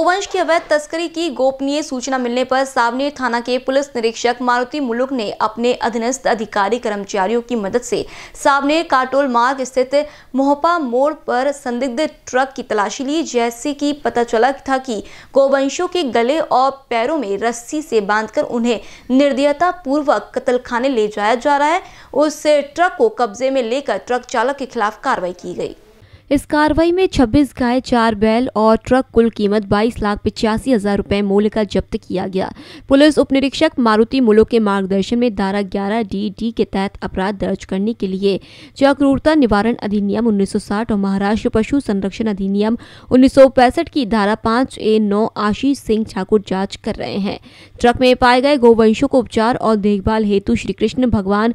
गोवंश की अवैध तस्करी की गोपनीय सूचना मिलने पर सावनेर थाना के पुलिस निरीक्षक मारुति मुलुक ने अपने अधीनस्थ अधिकारी कर्मचारियों की मदद से सावनेर काटोल मार्ग स्थित मोहपा मोड़ पर संदिग्ध ट्रक की तलाशी ली जैसे कि पता चला था कि गोवंशों के गले और पैरों में रस्सी से बांधकर उन्हें निर्दयता पूर्वक कतलखाने ले जाया जा रहा है उस ट्रक को कब्जे में लेकर ट्रक चालक के खिलाफ कार्रवाई की गई इस कार्रवाई में 26 गाय चार बैल और ट्रक कुल कीमत बाईस लाख पिचासी हजार रुपए मूल्य का जब्त किया गया पुलिस उप निरीक्षक मारुति मुलो के मार्गदर्शन में धारा ग्यारह डी डी के तहत अपराध दर्ज करने के लिए जागरूकता निवारण अधिनियम 1960 और महाराष्ट्र पशु संरक्षण अधिनियम उन्नीस की धारा पांच ए नौ आशीष सिंह ठाकुर जाँच कर रहे हैं ट्रक में पाए गए गोवंशों को उपचार और देखभाल हेतु श्री कृष्ण भगवान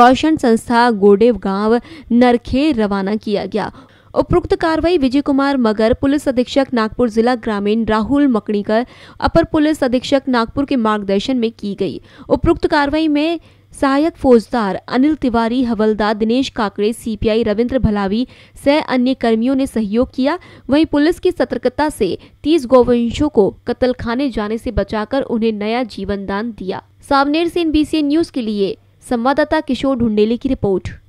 गौशन संस्था गोडेव गांव नरखेड़ रवाना किया गया उपरोक्त कार्रवाई विजय कुमार मगर पुलिस अधीक्षक नागपुर जिला ग्रामीण राहुल मकणीकर अपर पुलिस अधीक्षक नागपुर के मार्गदर्शन में की गई उपरोक्त कार्रवाई में सहायक फौजदार अनिल तिवारी हवलदार दिनेश काकड़े सीपीआई रविंद्र भलावी सह अन्य कर्मियों ने सहयोग किया वहीं पुलिस की सतर्कता से तीस गोवंशों को कत्लखाने जाने से बचाकर उन्हें नया जीवन दान दिया सावनेर से एनबीसी न्यूज के लिए संवाददाता किशोर ढुंडेले की रिपोर्ट